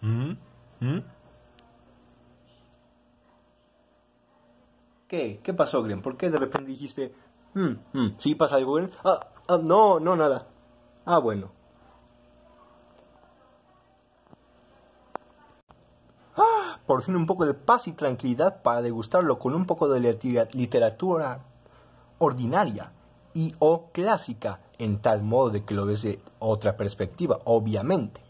¿Mm? ¿Mm? ¿Qué? ¿Qué pasó, Grim? ¿Por qué de repente dijiste, mm, sí pasa algo, ah, ah, no, no, nada. Ah, bueno. Ah, por fin un poco de paz y tranquilidad para degustarlo con un poco de literatura ordinaria y o clásica, en tal modo de que lo ves de otra perspectiva, obviamente.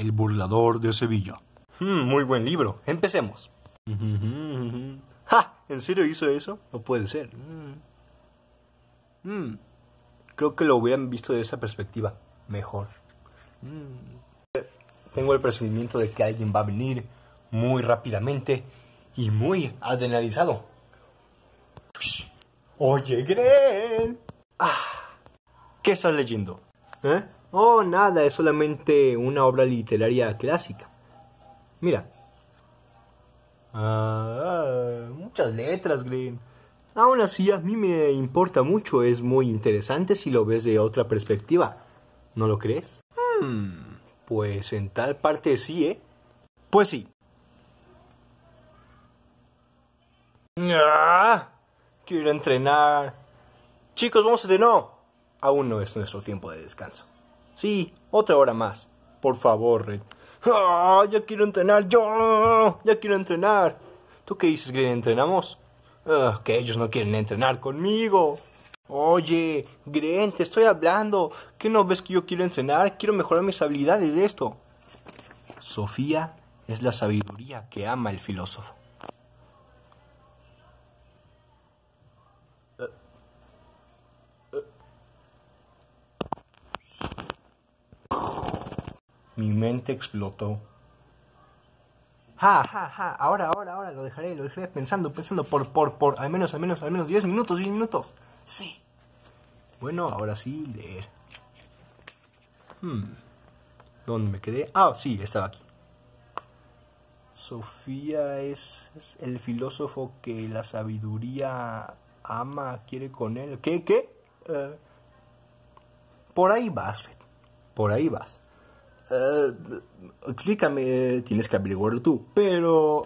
El burlador de Sevilla. Hmm, muy buen libro. Empecemos. ¿En serio hizo eso? No puede ser. Hmm. Hmm. Creo que lo hubieran visto de esa perspectiva. Mejor. Tengo el presentimiento de que alguien va a venir muy rápidamente y muy adrenalizado. Oye, Gren. Ah, ¿Qué estás leyendo? ¿Eh? Oh, nada, es solamente una obra literaria clásica. Mira. Ah, muchas letras, Green. Aún así, a mí me importa mucho. Es muy interesante si lo ves de otra perspectiva. ¿No lo crees? Hmm, pues en tal parte sí, ¿eh? Pues sí. ¡Ah! Quiero entrenar. Chicos, vamos a entrenar. Aún no es nuestro tiempo de descanso. Sí, otra hora más. Por favor, Red. Ah, ya quiero entrenar yo. Ya quiero entrenar. ¿Tú qué dices, Green? ¿Entrenamos? Ah, que ellos no quieren entrenar conmigo. Oye, Green, te estoy hablando. ¿Qué no ves que yo quiero entrenar? Quiero mejorar mis habilidades de esto. Sofía es la sabiduría que ama el filósofo. Mi mente explotó. Ja, ja, ja, ahora, ahora, ahora, lo dejaré, lo dejaré pensando, pensando por, por, por, al menos, al menos, al menos 10 minutos, 10 minutos. Sí. Bueno, ahora sí, leer. Hmm. ¿Dónde me quedé? Ah, sí, estaba aquí. Sofía es, el filósofo que la sabiduría ama, quiere con él. ¿Qué? ¿Qué? Eh, por ahí vas, Por ahí vas. Uh, explícame, tienes que averiguarlo tú. Pero